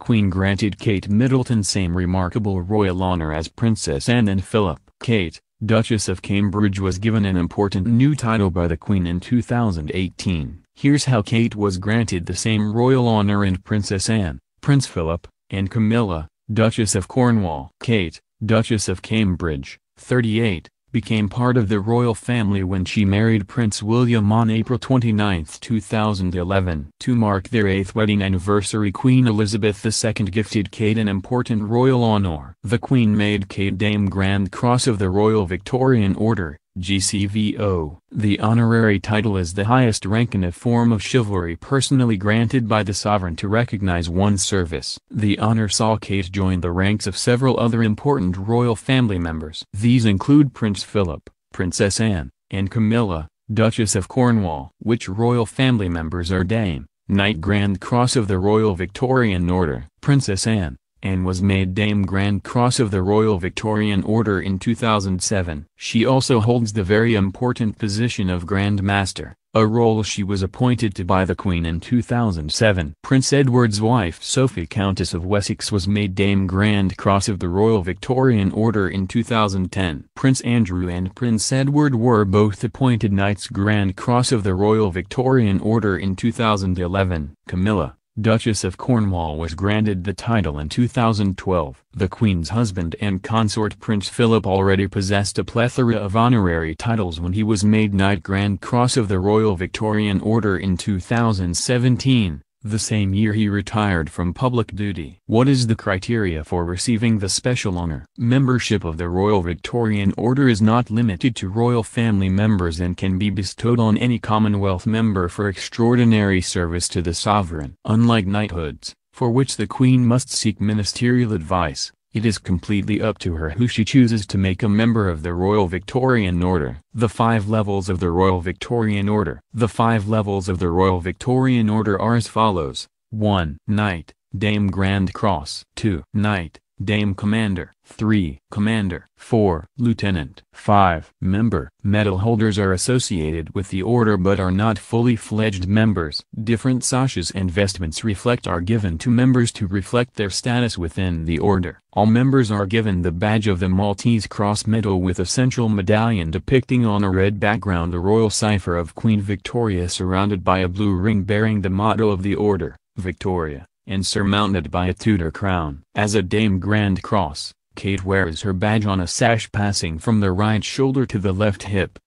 Queen granted Kate Middleton same remarkable royal honor as Princess Anne and Philip. Kate, Duchess of Cambridge was given an important new title by the Queen in 2018. Here's how Kate was granted the same royal honor and Princess Anne, Prince Philip, and Camilla, Duchess of Cornwall. Kate, Duchess of Cambridge, 38, became part of the royal family when she married Prince William on April 29, 2011. To mark their eighth wedding anniversary Queen Elizabeth II gifted Kate an important royal honor. The Queen made Kate Dame Grand Cross of the Royal Victorian Order, GCVO. The honorary title is the highest rank in a form of chivalry personally granted by the sovereign to recognize one's service. The honor saw Kate join the ranks of several other important royal family members. These include Prince Philip, Princess Anne, and Camilla, Duchess of Cornwall. Which royal family members are Dame, Knight Grand Cross of the Royal Victorian Order, Princess Anne, and was made Dame Grand Cross of the Royal Victorian Order in 2007. She also holds the very important position of Grand Master, a role she was appointed to by the Queen in 2007. Prince Edward's wife Sophie Countess of Wessex was made Dame Grand Cross of the Royal Victorian Order in 2010. Prince Andrew and Prince Edward were both appointed Knights Grand Cross of the Royal Victorian Order in 2011. Camilla Duchess of Cornwall was granted the title in 2012. The Queen's husband and consort Prince Philip already possessed a plethora of honorary titles when he was made Knight Grand Cross of the Royal Victorian Order in 2017. The same year he retired from public duty. What is the criteria for receiving the special honor? Membership of the Royal Victorian Order is not limited to royal family members and can be bestowed on any Commonwealth member for extraordinary service to the sovereign. Unlike knighthoods, for which the Queen must seek ministerial advice, it is completely up to her who she chooses to make a member of the Royal Victorian Order. The five levels of the Royal Victorian Order. The five levels of the Royal Victorian Order are as follows. 1. Knight, Dame Grand Cross. 2. Knight, Dame Commander. 3. Commander. 4. Lieutenant. 5. Member. Medal holders are associated with the order but are not fully fledged members. Different sashes and vestments reflect are given to members to reflect their status within the order. All members are given the badge of the Maltese Cross Medal with a central medallion depicting on a red background the royal cipher of Queen Victoria surrounded by a blue ring bearing the motto of the order, Victoria and surmounted by a Tudor crown. As a Dame Grand Cross, Kate wears her badge on a sash passing from the right shoulder to the left hip.